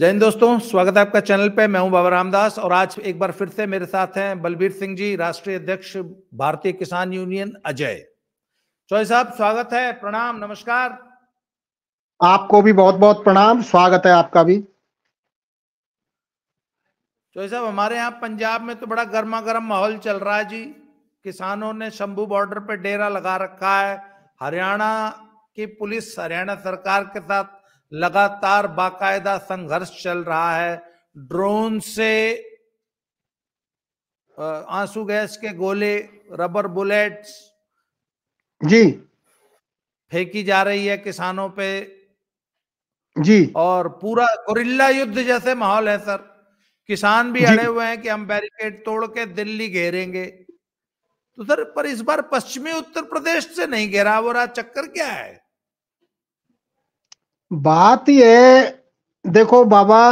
जय हिंद दोस्तों स्वागत है आपका चैनल पे मैं हूं बाबा रामदास और आज एक बार फिर से मेरे साथ हैं बलबीर सिंह जी राष्ट्रीय अध्यक्ष भारतीय किसान यूनियन अजय चौधरी साहब स्वागत है प्रणाम नमस्कार आपको भी बहुत बहुत प्रणाम स्वागत है आपका भी चौधरी साहब हमारे यहाँ पंजाब में तो बड़ा गर्मा गर्म माहौल चल रहा है जी किसानों ने शंभू बॉर्डर पर डेरा लगा रखा है हरियाणा की पुलिस हरियाणा सरकार के साथ लगातार बाकायदा संघर्ष चल रहा है ड्रोन से आंसू गैस के गोले रबर बुलेट्स जी फेंकी जा रही है किसानों पे जी और पूरा गुरिल्ला युद्ध जैसे माहौल है सर किसान भी अड़े हुए हैं कि हम बैरिकेड तोड़ के दिल्ली घेरेंगे तो सर पर इस बार पश्चिमी उत्तर प्रदेश से नहीं घेरा हो रहा चक्कर क्या है बात ये देखो बाबा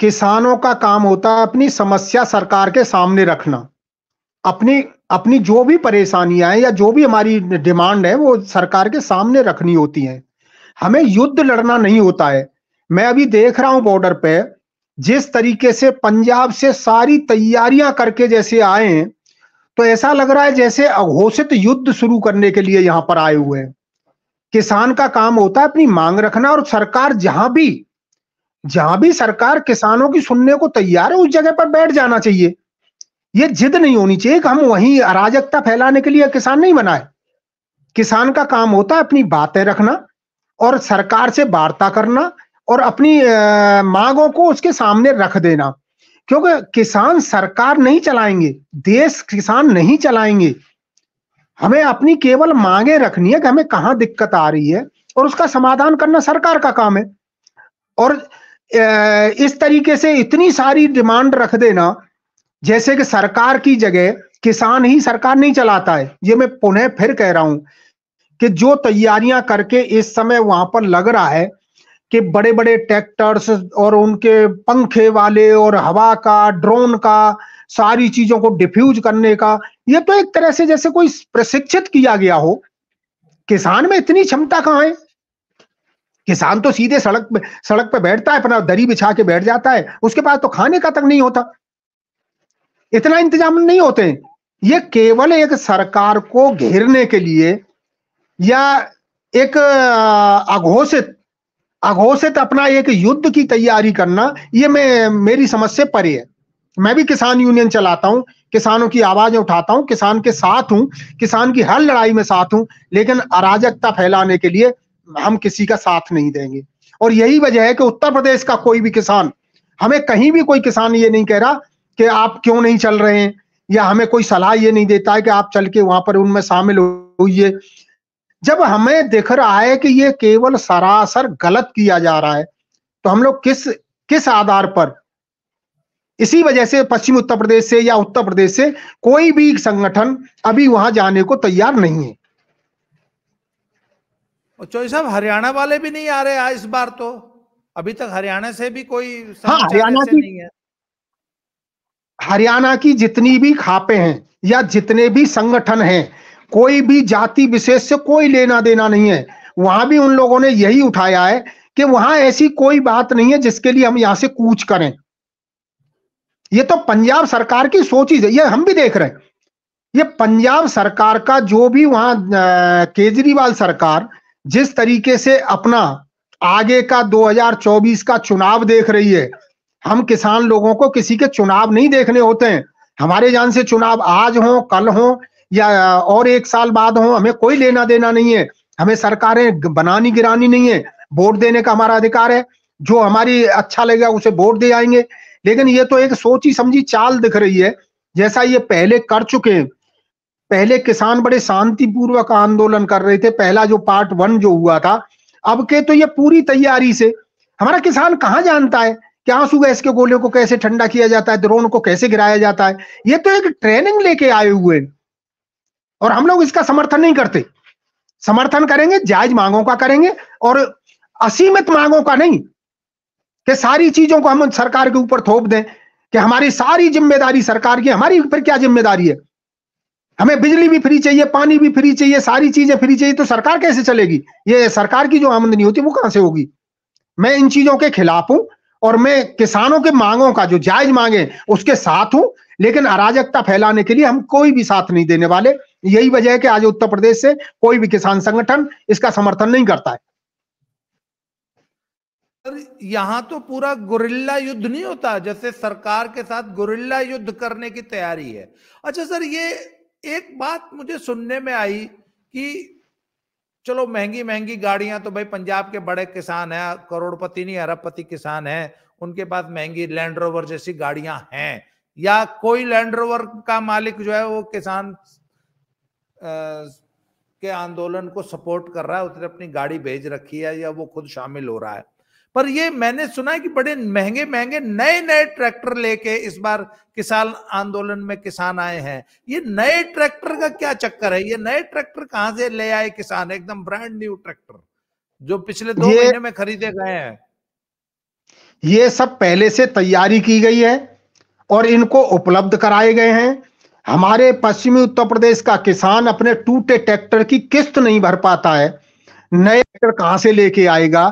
किसानों का काम होता है अपनी समस्या सरकार के सामने रखना अपनी अपनी जो भी परेशानियां हैं या जो भी हमारी डिमांड है वो सरकार के सामने रखनी होती है हमें युद्ध लड़ना नहीं होता है मैं अभी देख रहा हूं बॉर्डर पे जिस तरीके से पंजाब से सारी तैयारियां करके जैसे आए हैं तो ऐसा लग रहा है जैसे अघोषित युद्ध शुरू करने के लिए यहां पर आए हुए हैं किसान का काम होता है अपनी मांग रखना और सरकार जहां भी जहां भी सरकार किसानों की सुनने को तैयार है उस जगह पर बैठ जाना चाहिए ये जिद नहीं होनी चाहिए कि हम वहीं अराजकता फैलाने के लिए किसान नहीं बनाए किसान का काम होता है अपनी बातें रखना और सरकार से वार्ता करना और अपनी मांगों को उसके सामने रख देना क्योंकि किसान सरकार नहीं चलाएंगे देश किसान नहीं चलाएंगे हमें अपनी केवल मांगे रखनी है कि हमें कहां दिक्कत आ रही है और उसका समाधान करना सरकार का काम है और इस तरीके से इतनी सारी डिमांड रख देना जैसे कि सरकार की जगह किसान ही सरकार नहीं चलाता है ये मैं पुनः फिर कह रहा हूं कि जो तैयारियां करके इस समय वहां पर लग रहा है कि बड़े बड़े ट्रैक्टर्स और उनके पंखे वाले और हवा का ड्रोन का सारी चीजों को डिफ्यूज करने का ये तो एक तरह से जैसे कोई प्रशिक्षित किया गया हो किसान में इतनी क्षमता कहाँ है किसान तो सीधे सड़क पे सड़क पे बैठता है अपना दरी बिछा के बैठ जाता है उसके पास तो खाने का तक नहीं होता इतना इंतजाम नहीं होते ये केवल एक सरकार को घेरने के लिए या एक अघोषित अघोषित अपना एक युद्ध की तैयारी करना ये मैं मेरी समझ से परे है मैं भी किसान यूनियन चलाता हूँ किसानों की आवाजें उठाता हूँ किसान के साथ हूँ किसान की हर लड़ाई में साथ हूँ लेकिन अराजकता फैलाने के लिए हम किसी का साथ नहीं देंगे और यही वजह है कि उत्तर प्रदेश का कोई भी किसान हमें कहीं भी कोई किसान ये नहीं कह रहा कि आप क्यों नहीं चल रहे हैं या हमें कोई सलाह ये नहीं देता है कि आप चल के वहां पर उनमें शामिल होइए जब हमें दिख रहा है कि ये केवल सरासर गलत किया जा रहा है तो हम लोग किस किस आधार पर इसी वजह से पश्चिम उत्तर प्रदेश से या उत्तर प्रदेश से कोई भी संगठन अभी वहां जाने को तैयार नहीं है चौधरी साहब हरियाणा वाले भी नहीं आ रहे आ इस बार तो अभी तक हरियाणा से भी कोई हाँ, हरियाणा की नहीं है हरियाणा की जितनी भी खापे हैं या जितने भी संगठन हैं कोई भी जाति विशेष से कोई लेना देना नहीं है वहां भी उन लोगों ने यही उठाया है कि वहां ऐसी कोई बात नहीं है जिसके लिए हम यहाँ से कूच करें ये तो पंजाब सरकार की सोच ही ये हम भी देख रहे हैं ये पंजाब सरकार का जो भी वहां केजरीवाल सरकार जिस तरीके से अपना आगे का 2024 का चुनाव देख रही है हम किसान लोगों को किसी के चुनाव नहीं देखने होते हैं हमारे जान से चुनाव आज हो कल हो या और एक साल बाद हो हमें कोई लेना देना नहीं है हमें सरकारें बनानी गिरानी नहीं है वोट देने का हमारा अधिकार है जो हमारी अच्छा लगेगा उसे वोट दे आएंगे लेकिन ये तो एक सोची समझी चाल दिख रही है जैसा ये पहले कर चुके हैं पहले किसान बड़े शांतिपूर्वक आंदोलन कर रहे थे पहला जो पार्ट वन जो हुआ था अब के तो ये पूरी तैयारी से हमारा किसान कहाँ जानता है कि आंसू गैस के गोले को कैसे ठंडा किया जाता है ड्रोन को कैसे गिराया जाता है ये तो एक ट्रेनिंग लेके आए हुए और हम लोग इसका समर्थन नहीं करते समर्थन करेंगे जायज मांगों का करेंगे और असीमित मांगों का नहीं कि सारी चीजों को हम सरकार के ऊपर थोप दें कि हमारी सारी जिम्मेदारी सरकार की हमारी ऊपर क्या जिम्मेदारी है हमें बिजली भी फ्री चाहिए पानी भी फ्री चाहिए सारी चीजें फ्री चाहिए तो सरकार कैसे चलेगी ये सरकार की जो आमदनी होती है वो कहां से होगी मैं इन चीजों के खिलाफ हूं और मैं किसानों के मांगों का जो जायज मांगे उसके साथ हूं लेकिन अराजकता फैलाने के लिए हम कोई भी साथ नहीं देने वाले यही वजह है कि आज उत्तर प्रदेश से कोई भी किसान संगठन इसका समर्थन नहीं करता है यहां तो पूरा गुरिल्ला युद्ध नहीं होता जैसे सरकार के साथ गुरिल्ला युद्ध करने की तैयारी है अच्छा सर ये एक बात मुझे सुनने में आई कि चलो महंगी महंगी गाड़ियां तो भाई पंजाब के बड़े किसान हैं करोड़पति नहीं अरबपति किसान हैं उनके पास महंगी लैंड रोवर जैसी गाड़ियां हैं या कोई लैंड रोवर का मालिक जो है वो किसान आ, के आंदोलन को सपोर्ट कर रहा है उसने अपनी गाड़ी भेज रखी है या वो खुद शामिल हो रहा है पर ये मैंने सुना है कि बड़े महंगे महंगे नए नए ट्रैक्टर लेके इस बार किसान आंदोलन में किसान आए हैं ये नए ट्रैक्टर का क्या चक्कर है ये नए ट्रैक्टर कहां से ले आए किसान एकदम ब्रांड न्यू ट्रैक्टर जो पिछले दो महीने में खरीदे गए हैं ये सब पहले से तैयारी की गई है और इनको उपलब्ध कराए गए हैं हमारे पश्चिमी उत्तर प्रदेश का किसान अपने टूटे ट्रैक्टर की किस्त नहीं भर पाता है नए ट्रैक्टर कहां से लेके आएगा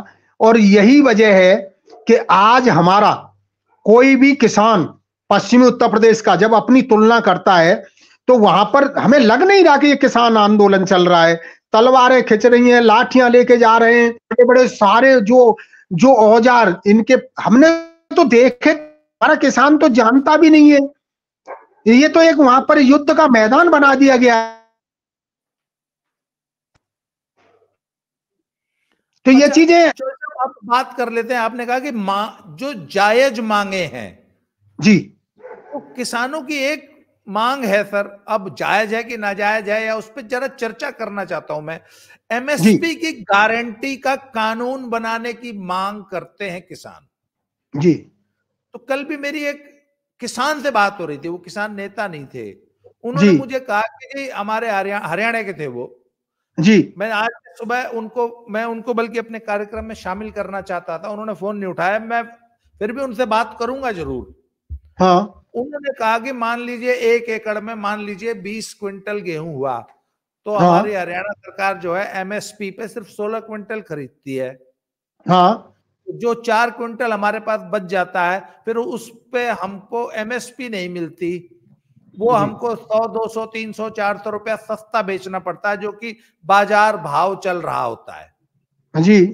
और यही वजह है कि आज हमारा कोई भी किसान पश्चिमी उत्तर प्रदेश का जब अपनी तुलना करता है तो वहां पर हमें लग नहीं रहा कि ये किसान आंदोलन चल रहा है तलवारें खिंच रही हैं लाठियां लेके जा रहे हैं बड़े बड़े सारे जो जो औजार इनके हमने तो देखे हमारा किसान तो जानता भी नहीं है ये तो एक वहां पर युद्ध का मैदान बना दिया गया है तो ये अच्छा, चीजें आप बात कर लेते हैं आपने कहा कि मा, जो जायज मांगे हैं जी तो किसानों की एक मांग है सर अब जायज है कि नाजायज है या उस पर जरा चर्चा करना चाहता हूं मैं एमएसपी की गारंटी का कानून बनाने की मांग करते हैं किसान जी तो कल भी मेरी एक किसान से बात हो रही थी वो किसान नेता नहीं थे उन्होंने मुझे कहा कि हमारे हरियाणा के थे वो जी मैं आज सुबह उनको मैं उनको बल्कि अपने कार्यक्रम में शामिल करना चाहता था उन्होंने फोन नहीं उठाया मैं फिर भी उनसे बात करूंगा जरूर हाँ उन्होंने कहा कि मान लीजिए एक एकड़ में मान लीजिए बीस क्विंटल गेहूं हुआ तो हाँ। हमारी हरियाणा सरकार जो है एमएसपी पे सिर्फ सोलह क्विंटल खरीदती है हाँ जो चार क्विंटल हमारे पास बच जाता है फिर उस पे हमको एमएसपी नहीं मिलती वो हमको सौ दो सौ तीन सौ चार सौ रुपया सस्ता बेचना पड़ता है जो कि बाजार भाव चल रहा होता है जी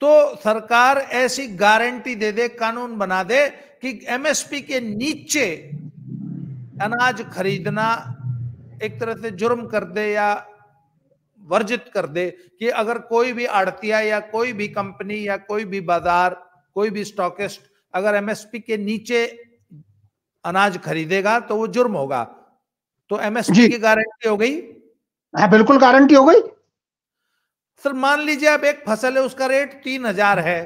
तो सरकार ऐसी गारंटी दे दे कानून बना दे कि एमएसपी के नीचे अनाज खरीदना एक तरह से जुर्म कर दे या वर्जित कर दे कि अगर कोई भी आड़तिया या कोई भी कंपनी या कोई भी बाजार कोई भी स्टॉकिस्ट अगर एमएसपी के नीचे अनाज खरीदेगा तो वो जुर्म होगा तो एमएसपी की गारंटी हो गई हाँ बिल्कुल गारंटी हो गई सर मान लीजिए अब एक फसल है उसका रेट तीन हजार है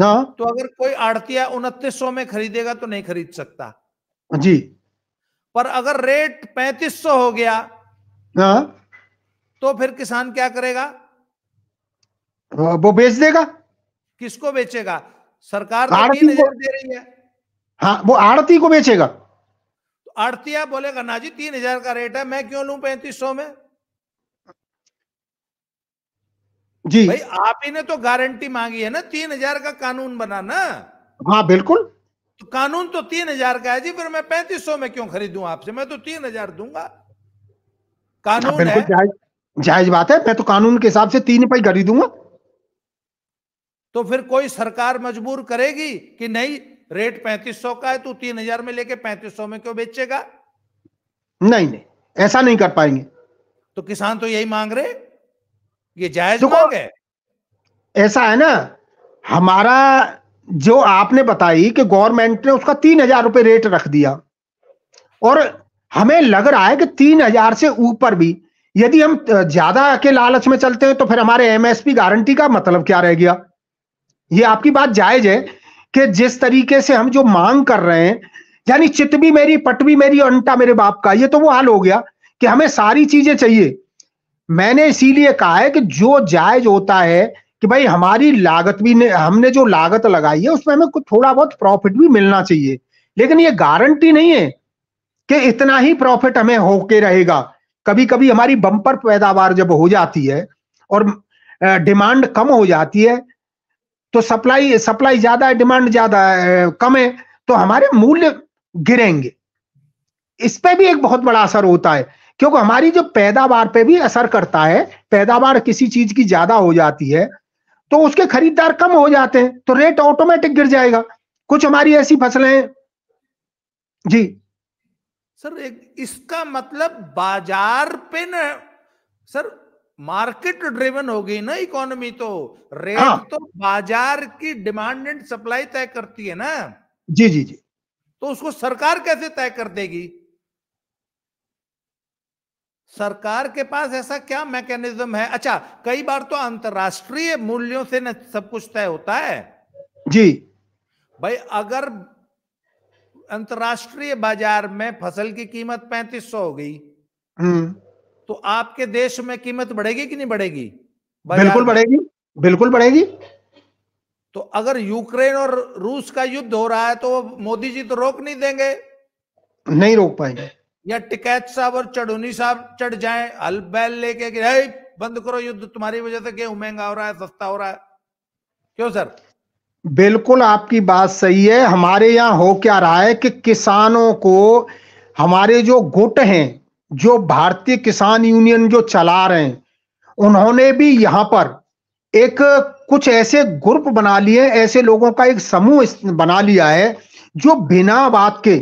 हाँ तो अगर कोई आड़तिया उनतीस सौ में खरीदेगा तो नहीं खरीद सकता जी पर अगर रेट पैंतीस सौ हो गया हाँ तो फिर किसान क्या करेगा वो बेच देगा किसको बेचेगा सरकार तो तीन हजार दे रही है हाँ वो आड़ती को बेचेगा तो आड़तिया बोलेगा ना जी तीन हजार का रेट है मैं क्यों लू पैंतीस सौ में जी भाई आप ही ने तो गारंटी मांगी है ना तीन हजार का कानून बना ना हाँ बिल्कुल तो कानून तो तीन हजार का है जी फिर मैं पैंतीस सौ में क्यों खरीदू आपसे मैं तो तीन हजार दूंगा कानून है जायज, बात है मैं तो कानून के हिसाब से तीन पे खरीदूंगा तो फिर कोई सरकार मजबूर करेगी कि नहीं रेट पैंतीस सौ का है तू तीन हजार में लेके पैंतीस सौ में क्यों बेचेगा नहीं नहीं ऐसा नहीं कर पाएंगे तो किसान तो यही मांग रहे ये जायज तो मांग है ऐसा है ना हमारा जो आपने बताई कि गवर्नमेंट ने उसका तीन हजार रुपए रेट रख दिया और हमें लग रहा है कि तीन हजार से ऊपर भी यदि हम ज्यादा के लालच में चलते हैं तो फिर हमारे एमएसपी गारंटी का मतलब क्या रह गया ये आपकी बात जायज है कि जिस तरीके से हम जो मांग कर रहे हैं यानी चित भी मेरी पट भी मेरी और अंटा मेरे बाप का ये तो वो हाल हो गया कि हमें सारी चीजें चाहिए मैंने इसीलिए कहा है कि जो जायज होता है कि भाई हमारी लागत भी ने हमने जो लागत लगाई है उसमें हमें कुछ थोड़ा बहुत प्रॉफिट भी मिलना चाहिए लेकिन ये गारंटी नहीं है कि इतना ही प्रॉफिट हमें होके रहेगा कभी कभी हमारी बंपर पैदावार जब हो जाती है और डिमांड कम हो जाती है तो सप्लाई सप्लाई ज्यादा है डिमांड ज्यादा है कम है तो हमारे मूल्य गिरेंगे इस पे भी एक बहुत बड़ा असर होता है क्योंकि हमारी जो पैदावार पे भी असर करता है पैदावार किसी चीज की ज्यादा हो जाती है तो उसके खरीदार कम हो जाते हैं तो रेट ऑटोमेटिक गिर जाएगा कुछ हमारी ऐसी फसलें जी सर एक इसका मतलब बाजार पे न सर मार्केट तो ड्रिवन हो गई ना इकोनॉमी तो रेट हाँ। तो बाजार की डिमांड एंड सप्लाई तय करती है ना जी जी जी तो उसको सरकार कैसे तय कर देगी सरकार के पास ऐसा क्या मैकेनिज्म है अच्छा कई बार तो अंतरराष्ट्रीय मूल्यों से ना सब कुछ तय होता है जी भाई अगर अंतरराष्ट्रीय बाजार में फसल की कीमत पैंतीस सौ हो गई हम्म। तो आपके देश में कीमत बढ़ेगी कि नहीं बढ़ेगी बिल्कुल बढ़ेगी बिल्कुल बढ़ेगी तो अगर यूक्रेन और रूस का युद्ध हो रहा है तो मोदी जी तो रोक नहीं देंगे नहीं रोक पाएंगे या टिकैत साहब और चढ़ोनी साहब चढ़ जाएं हल बैल लेके बंद करो युद्ध तुम्हारी वजह से क्यों महंगा हो रहा है सस्ता हो रहा है क्यों सर बिल्कुल आपकी बात सही है हमारे यहाँ हो क्या रहा है कि किसानों को हमारे जो गुट हैं जो भारतीय किसान यूनियन जो चला रहे हैं उन्होंने भी यहाँ पर एक कुछ ऐसे ग्रुप बना लिए ऐसे लोगों का एक समूह बना लिया है जो बिना बात के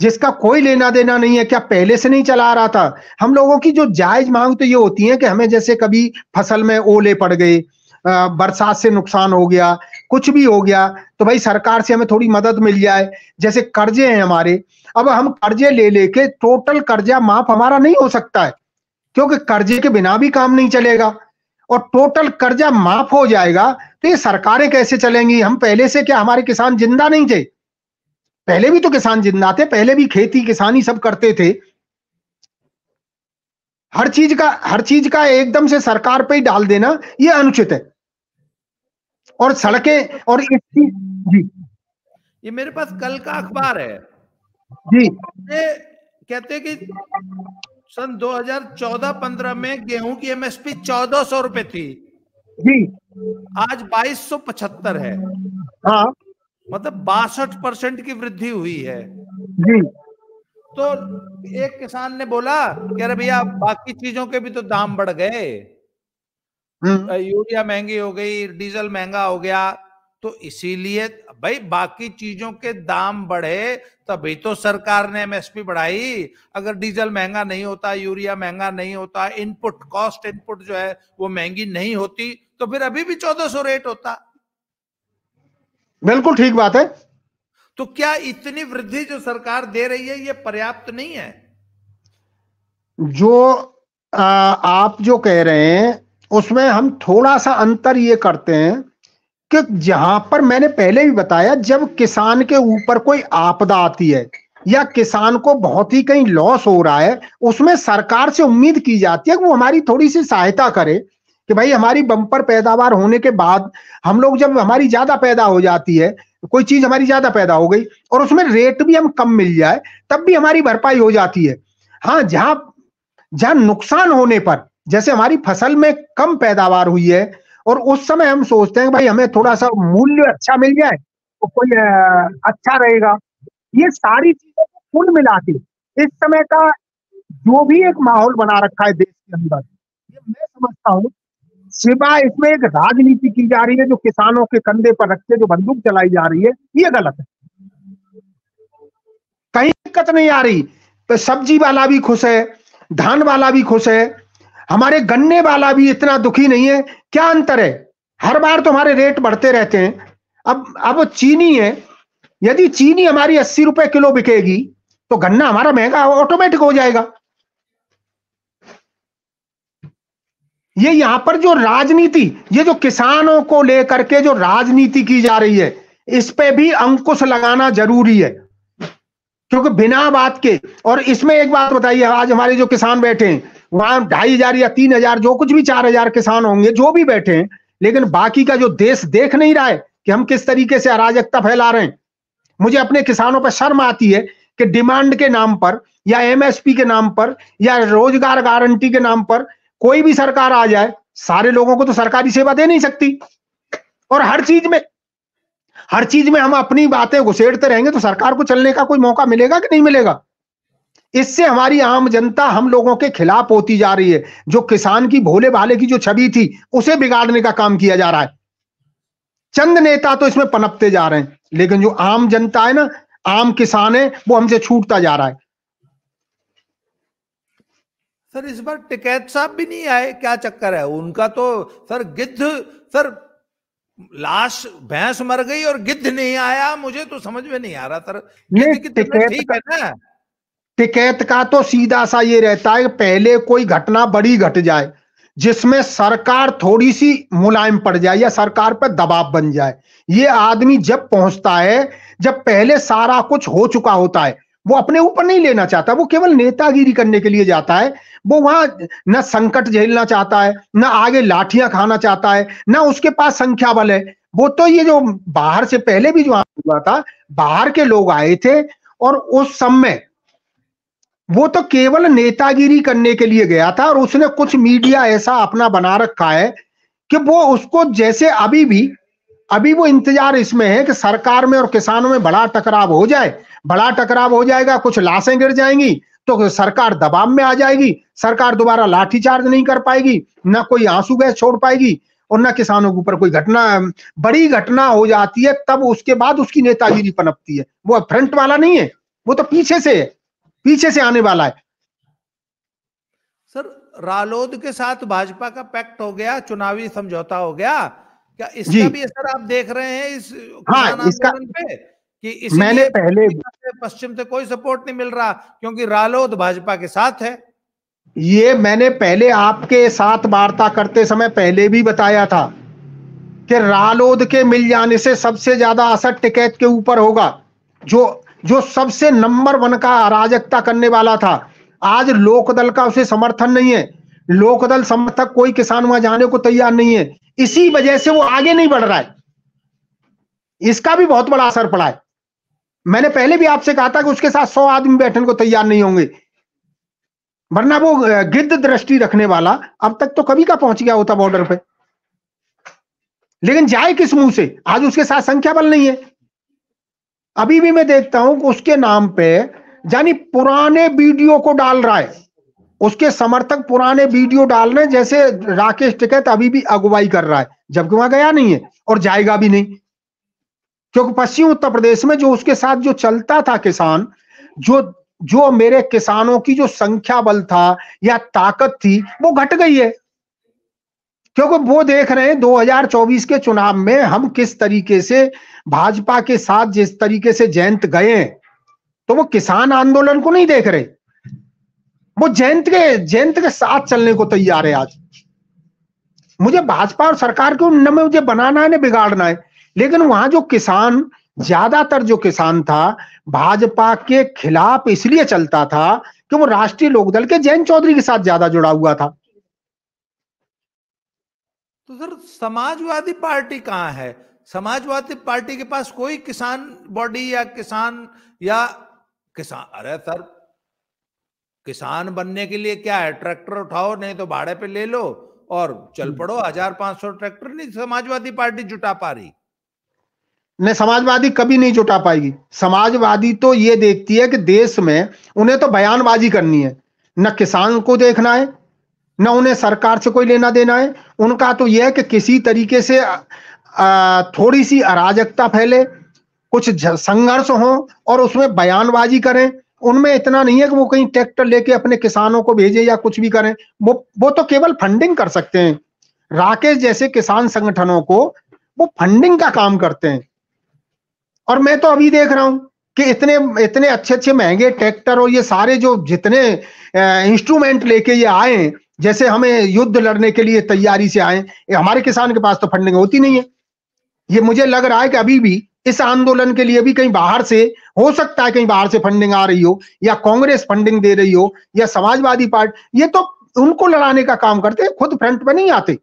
जिसका कोई लेना देना नहीं है क्या पहले से नहीं चला रहा था हम लोगों की जो जायज मांग तो ये होती है कि हमें जैसे कभी फसल में ओले पड़ गए बरसात से नुकसान हो गया कुछ भी हो गया तो भाई सरकार से हमें थोड़ी मदद मिल जाए जैसे कर्जे हैं हमारे अब हम कर्जे ले लेके टोटल कर्जा माफ हमारा नहीं हो सकता है क्योंकि कर्जे के बिना भी काम नहीं चलेगा और टोटल कर्जा माफ हो जाएगा तो ये सरकारें कैसे चलेंगी हम पहले से क्या हमारे किसान जिंदा नहीं थे पहले भी तो किसान जिंदा थे पहले भी खेती किसानी सब करते थे हर चीज का हर चीज का एकदम से सरकार पे ही डाल देना ये अनुचित है और सड़कें और इसकी जी ये मेरे पास कल का अखबार है जी कहते कि सन 2014-15 में गेहूं की एमएसपी 1400 रुपए थी जी आज 2275 है हाँ मतलब बासठ परसेंट की वृद्धि हुई है जी तो एक किसान ने बोला कि अरे भैया बाकी चीजों के भी तो दाम बढ़ गए हम्म। यूरिया महंगी हो गई डीजल महंगा हो गया तो इसीलिए भाई बाकी चीजों के दाम बढ़े तभी तो सरकार ने एमएसपी बढ़ाई अगर डीजल महंगा नहीं होता यूरिया महंगा नहीं होता इनपुट कॉस्ट इनपुट जो है वो महंगी नहीं होती तो फिर अभी भी चौदह सौ रेट होता बिल्कुल ठीक बात है तो क्या इतनी वृद्धि जो सरकार दे रही है ये पर्याप्त नहीं है जो आ, आप जो कह रहे हैं उसमें हम थोड़ा सा अंतर ये करते हैं कि जहां पर मैंने पहले भी बताया जब किसान के ऊपर कोई आपदा आती है या किसान को बहुत ही कहीं लॉस हो रहा है उसमें सरकार से उम्मीद की जाती है कि वो हमारी थोड़ी सी सहायता करे कि भाई हमारी बम्पर पैदावार होने के बाद हम लोग जब हमारी ज्यादा पैदा हो जाती है कोई चीज हमारी ज्यादा पैदा हो गई और उसमें रेट भी हम कम मिल जाए तब भी हमारी भरपाई हो जाती है हाँ जहां जहां नुकसान होने पर जैसे हमारी फसल में कम पैदावार हुई है और उस समय हम सोचते हैं भाई हमें थोड़ा सा मूल्य अच्छा मिल जाए तो कोई अच्छा रहेगा ये सारी चीजों को कुल मिला के इस समय का जो भी एक माहौल बना रखा है देश के अंदर ये मैं समझता हूँ सिवा इसमें एक राजनीति की जा रही है जो किसानों के कंधे पर रख के जो बंदूक चलाई जा रही है ये गलत है कहीं दिक्कत नहीं आ रही तो सब्जी वाला भी खुश है धान वाला भी खुश है हमारे गन्ने वाला भी इतना दुखी नहीं है क्या अंतर है हर बार तो हमारे रेट बढ़ते रहते हैं अब अब चीनी है यदि चीनी हमारी अस्सी रुपए किलो बिकेगी तो गन्ना हमारा महंगा ऑटोमेटिक हो जाएगा ये यहां पर जो राजनीति ये जो किसानों को लेकर के जो राजनीति की जा रही है इस पे भी अंकुश लगाना जरूरी है क्योंकि बिना बात के और इसमें एक बात बताइए आज हमारे जो किसान बैठे हैं वहां ढाई हजार या तीन हजार जो कुछ भी चार हजार किसान होंगे जो भी बैठे हैं लेकिन बाकी का जो देश देख नहीं रहा है कि हम किस तरीके से अराजकता फैला रहे हैं मुझे अपने किसानों पर शर्म आती है कि डिमांड के नाम पर या एमएसपी के नाम पर या रोजगार गारंटी के नाम पर कोई भी सरकार आ जाए सारे लोगों को तो सरकारी सेवा दे नहीं सकती और हर चीज में हर चीज में हम अपनी बातें घुसेड़ते रहेंगे तो सरकार को चलने का कोई मौका मिलेगा कि नहीं मिलेगा इससे हमारी आम जनता हम लोगों के खिलाफ होती जा रही है जो किसान की भोले भाले की जो छवि थी उसे बिगाड़ने का काम किया जा रहा है चंद नेता तो इसमें पनपते जा रहे हैं लेकिन जो आम जनता है ना आम किसान है वो हमसे छूटता जा रहा है सर इस बार टिकैत साहब भी नहीं आए क्या चक्कर है उनका तो सर गिद्ध सर लाश भैंस मर गई और गिद्ध नहीं आया मुझे तो समझ में नहीं आ रहा सर ठीक है ना टिकैत का तो सीधा सा ये रहता है पहले कोई घटना बड़ी घट जाए जिसमें सरकार थोड़ी सी मुलायम पड़ जाए या सरकार पर दबाव बन जाए ये आदमी जब पहुंचता है जब पहले सारा कुछ हो चुका होता है वो अपने ऊपर नहीं लेना चाहता वो केवल नेतागिरी करने के लिए जाता है वो वहां न संकट झेलना चाहता है न आगे लाठियां खाना चाहता है न उसके पास संख्या बल है वो तो ये जो बाहर से पहले भी जो हुआ था बाहर के लोग आए थे और उस समय वो तो केवल नेतागिरी करने के लिए गया था और उसने कुछ मीडिया ऐसा अपना बना रखा है कि वो उसको जैसे अभी भी अभी वो इंतजार इसमें है कि सरकार में और किसानों में बड़ा टकराव हो जाए बड़ा टकराव हो जाएगा कुछ लाशें गिर जाएंगी तो सरकार दबाव में आ जाएगी सरकार दोबारा लाठीचार्ज नहीं कर पाएगी ना कोई आंसू गैस छोड़ पाएगी और ना किसानों के ऊपर कोई घटना बड़ी घटना हो जाती है तब उसके बाद उसकी नेतागिरी पनपती है वो फ्रंट वाला नहीं है वो तो पीछे से है पीछे से आने वाला है सर रालोद के साथ भाजपा का पैक्ट हो गया चुनावी समझौता हो गया क्या इसका भी सर आप देख रहे हैं इस हाँ, इसका पे कि मैंने पहले पश्चिम से कोई सपोर्ट नहीं मिल रहा क्योंकि रालोद भाजपा के साथ है ये मैंने पहले आपके साथ वार्ता करते समय पहले भी बताया था कि रालोद के मिल जाने से सबसे ज्यादा असर टिकैत के ऊपर होगा जो जो सबसे नंबर वन का अराजकता करने वाला था आज लोकदल का उसे समर्थन नहीं है लोकदल समर्थक कोई किसान वहां जाने को तैयार नहीं है इसी वजह से वो आगे नहीं बढ़ रहा है इसका भी बहुत बड़ा असर पड़ा है मैंने पहले भी आपसे कहा था कि उसके साथ सौ आदमी बैठने को तैयार नहीं होंगे वरना वो गिद्ध दृष्टि रखने वाला अब तक तो कभी का पहुंच गया होता बॉर्डर पे लेकिन जाए किस मुंह से आज उसके साथ संख्या बल नहीं है अभी भी मैं देखता हूं उसके नाम पे यानी पुराने वीडियो को डाल रहा है उसके समर्थक पुराने वीडियो डाल रहे जैसे राकेश टिकैत अभी भी अगुवाई कर रहा है जबकि वहां गया नहीं है और जाएगा भी नहीं क्योंकि पश्चिम उत्तर प्रदेश में जो उसके साथ जो चलता था किसान जो जो मेरे किसानों की जो संख्या बल था या ताकत थी वो घट गई है क्योंकि वो देख रहे हैं 2024 के चुनाव में हम किस तरीके से भाजपा के साथ जिस तरीके से जयंत गए हैं तो वो किसान आंदोलन को नहीं देख रहे वो जयंत के जयंत के साथ चलने को तैयार है आज मुझे भाजपा और सरकार को न मुझे बनाना है न बिगाड़ना है लेकिन वहां जो किसान ज्यादातर जो किसान था भाजपा के खिलाफ इसलिए चलता था कि वो राष्ट्रीय लोकदल के जैन चौधरी के साथ ज्यादा जुड़ा हुआ था तो सर समाजवादी पार्टी कहाँ है समाजवादी पार्टी के पास कोई किसान बॉडी या किसान या किसान अरे सर किसान बनने के लिए क्या है ट्रैक्टर उठाओ नहीं तो भाड़े पे ले लो और चल हम्म। पड़ो हजार पांच सौ ट्रैक्टर नहीं समाजवादी पार्टी जुटा पा रही नहीं समाजवादी कभी नहीं जुटा पाएगी समाजवादी तो ये देखती है कि देश में उन्हें तो बयानबाजी करनी है न किसान को देखना है न उन्हें सरकार से कोई लेना देना है उनका तो यह है कि किसी तरीके से थोड़ी सी अराजकता फैले कुछ संघर्ष हो और उसमें बयानबाजी करें उनमें इतना नहीं है कि वो कहीं ट्रैक्टर लेके अपने किसानों को भेजे या कुछ भी करें वो वो तो केवल फंडिंग कर सकते हैं राकेश जैसे किसान संगठनों को वो फंडिंग का काम करते हैं और मैं तो अभी देख रहा हूं कि इतने इतने अच्छे अच्छे महंगे ट्रैक्टर और ये सारे जो जितने इंस्ट्रूमेंट लेके ये आए जैसे हमें युद्ध लड़ने के लिए तैयारी से आए हमारे किसान के पास तो फंडिंग होती नहीं है ये मुझे लग रहा है कि अभी भी इस आंदोलन के लिए भी कहीं बाहर से हो सकता है कहीं बाहर से फंडिंग आ रही हो या कांग्रेस फंडिंग दे रही हो या समाजवादी पार्टी ये तो उनको लड़ाने का काम करते खुद फ्रंट पर नहीं आते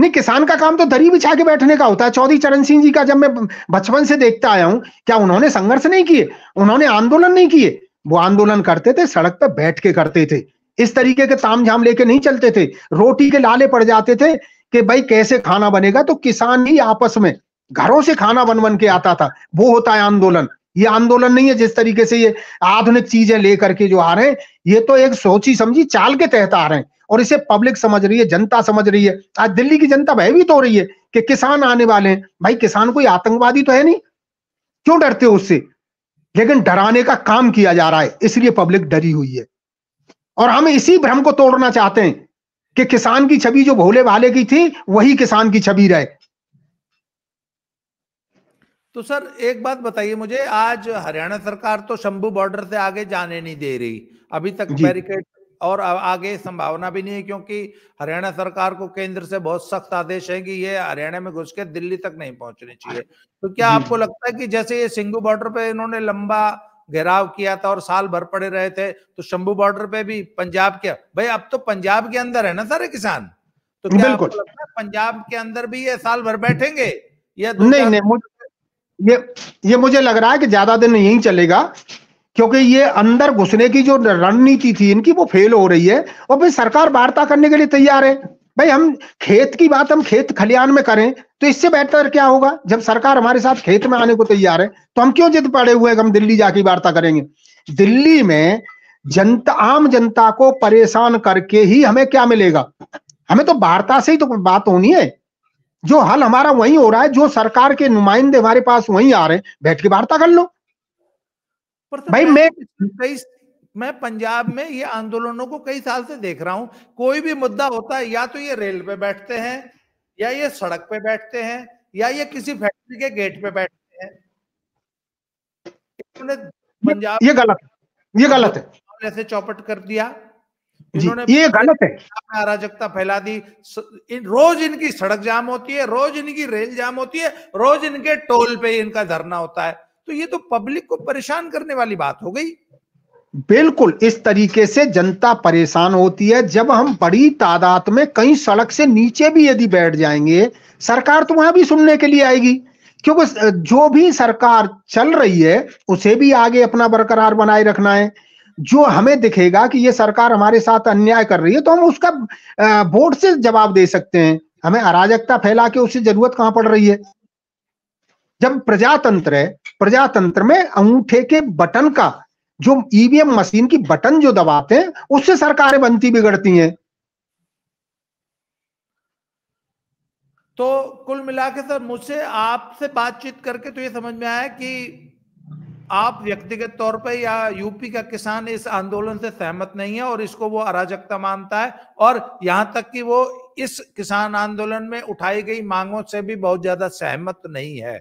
नहीं किसान का काम तो दरी बिछा के बैठने का होता है चौधरी चरण सिंह जी का जब मैं बचपन से देखता आया हूं क्या उन्होंने संघर्ष नहीं किए उन्होंने आंदोलन नहीं किए वो आंदोलन करते थे सड़क पर बैठ के करते थे इस तरीके के तामझाम लेके नहीं चलते थे रोटी के लाले पड़ जाते थे कि भाई कैसे खाना बनेगा तो किसान ही आपस में घरों से खाना बन बन के आता था वो होता है आंदोलन ये आंदोलन नहीं है जिस तरीके से ये आधुनिक चीजें लेकर के जो आ रहे हैं ये तो एक सोची समझी चाल के तहत आ रहे हैं और इसे पब्लिक समझ रही है जनता समझ रही है आज दिल्ली की जनता भयभीत हो रही है कि किसान आने वाले हैं भाई किसान कोई आतंकवादी तो है नहीं क्यों डरते हो उससे लेकिन डराने का काम किया जा रहा है इसलिए पब्लिक डरी हुई है और हम इसी भ्रम को तोड़ना चाहते हैं कि किसान की छवि जो भोले भाले की थी वही किसान की छवि रहे तो सर एक बात बताइए मुझे आज हरियाणा सरकार तो शंभू बॉर्डर से आगे जाने नहीं दे रही अभी तक बैरिकेड और आगे संभावना भी नहीं है क्योंकि हरियाणा सरकार को केंद्र से बहुत सख्त आदेश है कि ये हरियाणा में घुस के दिल्ली तक नहीं पहुंचने चाहिए हाँ। तो क्या आपको लगता है कि जैसे ये सिंगू बॉर्डर पे इन्होंने लंबा घेराव किया था और साल भर पड़े रहे थे तो शंभू बॉर्डर पे भी पंजाब के भाई अब तो पंजाब के अंदर है ना सारे किसान तो क्या आपको लगता है पंजाब के अंदर भी ये साल भर बैठेंगे या नहीं नहीं मुझे ये ये मुझे लग रहा है कि ज्यादा दिन यही चलेगा क्योंकि ये अंदर घुसने की जो रणनीति थी इनकी वो फेल हो रही है और भाई सरकार वार्ता करने के लिए तैयार है भाई हम खेत की बात हम खेत खलियान में करें तो इससे बेहतर क्या होगा जब सरकार हमारे साथ खेत में आने को तैयार है तो हम क्यों जिद पड़े हुए हम दिल्ली जाके वार्ता करेंगे दिल्ली में जनता आम जनता को परेशान करके ही हमें क्या मिलेगा हमें तो वार्ता से ही तो बात होनी है जो हल हमारा वही हो रहा है जो सरकार के नुमाइंदे हमारे पास वही आ रहे हैं बैठ के वार्ता कर लो भाई मैं तेईस मैं पंजाब में ये आंदोलनों को कई साल से देख रहा हूं कोई भी मुद्दा होता है या तो ये रेल पे बैठते हैं या ये सड़क पे बैठते हैं या ये किसी फैक्ट्री के गेट पे बैठते हैं पंजाब ये गलत ये गलत है ऐसे चौपट कर दिया ये गलत है अराजकता फैला दी रोज इनकी सड़क जाम होती है रोज इनकी रेल जाम होती है रोज इनके टोल पे इनका धरना होता है तो ये तो पब्लिक को परेशान करने वाली बात हो गई बिल्कुल इस तरीके से जनता परेशान होती है जब हम बड़ी तादाद में कहीं सड़क से नीचे भी यदि बैठ जाएंगे सरकार तो वहां भी सुनने के लिए आएगी क्योंकि जो भी सरकार चल रही है उसे भी आगे अपना बरकरार बनाए रखना है जो हमें दिखेगा कि ये सरकार हमारे साथ अन्याय कर रही है तो हम उसका वोट से जवाब दे सकते हैं हमें अराजकता फैला के उससे जरूरत कहां पड़ रही है जब प्रजातंत्र है प्रजातंत्र में अंगूठे के बटन का जो ईवीएम e मशीन की बटन जो दबाते हैं उससे सरकारें बनती बिगड़ती हैं तो कुल मिला के सर मुझसे आपसे बातचीत करके तो ये समझ में आया कि आप व्यक्तिगत तौर पर या यूपी का किसान इस आंदोलन से सहमत नहीं है और इसको वो अराजकता मानता है और यहां तक कि वो इस किसान आंदोलन में उठाई गई मांगों से भी बहुत ज्यादा सहमत नहीं है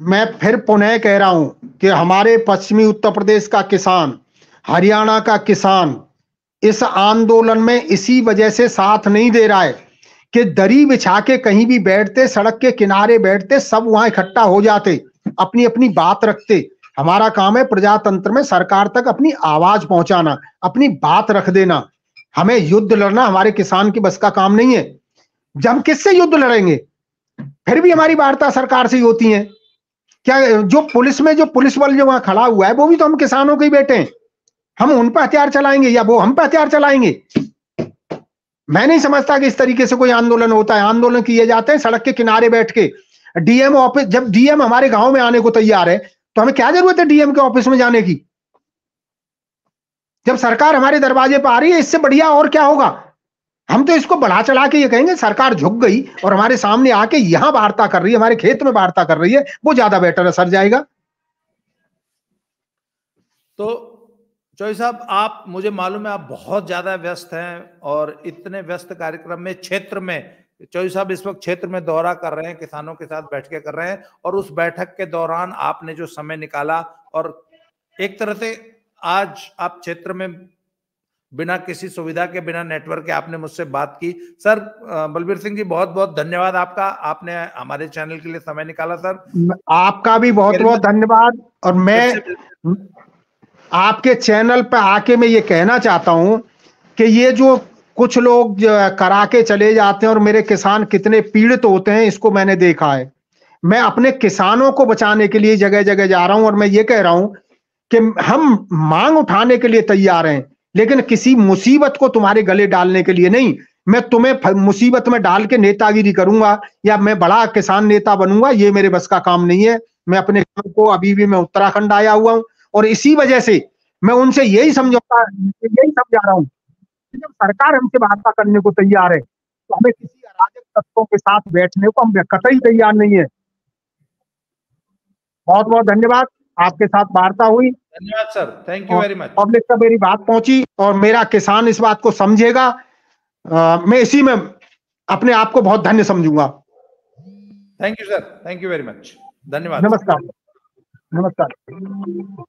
मैं फिर पुनः कह रहा हूं कि हमारे पश्चिमी उत्तर प्रदेश का किसान हरियाणा का किसान इस आंदोलन में इसी वजह से साथ नहीं दे रहा है कि दरी बिछा के कहीं भी बैठते सड़क के किनारे बैठते सब वहां इकट्ठा हो जाते अपनी अपनी बात रखते हमारा काम है प्रजातंत्र में सरकार तक अपनी आवाज पहुंचाना अपनी बात रख देना हमें युद्ध लड़ना हमारे किसान की बस का काम नहीं है जब हम किससे युद्ध लड़ेंगे फिर भी हमारी वार्ता सरकार से ही होती है क्या जो पुलिस में जो पुलिस बल जो वहां खड़ा हुआ है वो भी तो हम किसानों के ही बेटे हैं हम उन पर हथियार चलाएंगे या वो हम पर हथियार चलाएंगे मैं नहीं समझता कि इस तरीके से कोई आंदोलन होता है आंदोलन किए जाते हैं सड़क के किनारे बैठ के डीएम ऑफिस जब डीएम हमारे गांव में आने को तैयार है तो हमें क्या जरूरत है डीएम के ऑफिस में जाने की जब सरकार हमारे दरवाजे पर आ रही है इससे बढ़िया और क्या होगा हम तो इसको बढ़ा चढ़ा के ये कहेंगे सरकार झुक गई और हमारे सामने आके यहां वार्ता कर रही है हमारे खेत में वार्ता कर रही है वो ज्यादा बेटर असर जाएगा तो चौधरी साहब आप मुझे मालूम है आप बहुत ज्यादा व्यस्त हैं और इतने व्यस्त कार्यक्रम में क्षेत्र में चौधरी साहब इस वक्त क्षेत्र में दौरा कर रहे हैं किसानों के साथ के कर रहे हैं और उस बैठक के दौरान आपने जो समय निकाला और एक तरह से आज आप क्षेत्र में बिना किसी सुविधा के बिना नेटवर्क के आपने मुझसे बात की सर बलबीर सिंह जी बहुत बहुत धन्यवाद आपका आपने हमारे चैनल के लिए समय निकाला सर आपका भी बहुत बहुत धन्यवाद और मैं आपके चैनल पर आके मैं ये कहना चाहता हूं कि ये जो कुछ लोग जो करा के चले जाते हैं और मेरे किसान कितने पीड़ित होते हैं इसको मैंने देखा है मैं अपने किसानों को बचाने के लिए जगह जगह जा रहा हूं और मैं ये कह रहा हूं कि हम मांग उठाने के लिए तैयार हैं लेकिन किसी मुसीबत को तुम्हारे गले डालने के लिए नहीं मैं तुम्हें मुसीबत में डाल के नेतागिरी करूंगा या मैं बड़ा किसान नेता बनूंगा ये मेरे बस का काम नहीं है मैं अपने को अभी भी मैं उत्तराखंड आया हुआ हूँ और इसी वजह से मैं उनसे यही समझौता यही समझा रहा हूँ जब सरकार हमसे वार्ता करने को तैयार है तो हमें किसी अराजक तत्वों के साथ बैठने को हम कतई तैयार नहीं है बहुत बहुत धन्यवाद आपके साथ वार्ता हुई धन्यवाद sir thank you very much public तक मेरी बात पहुंची और मेरा किसान इस बात को समझेगा आ, मैं इसी में अपने आप को बहुत धन्य समझूंगा thank you sir thank you very much धन्यवाद नमस्कार नमस्कार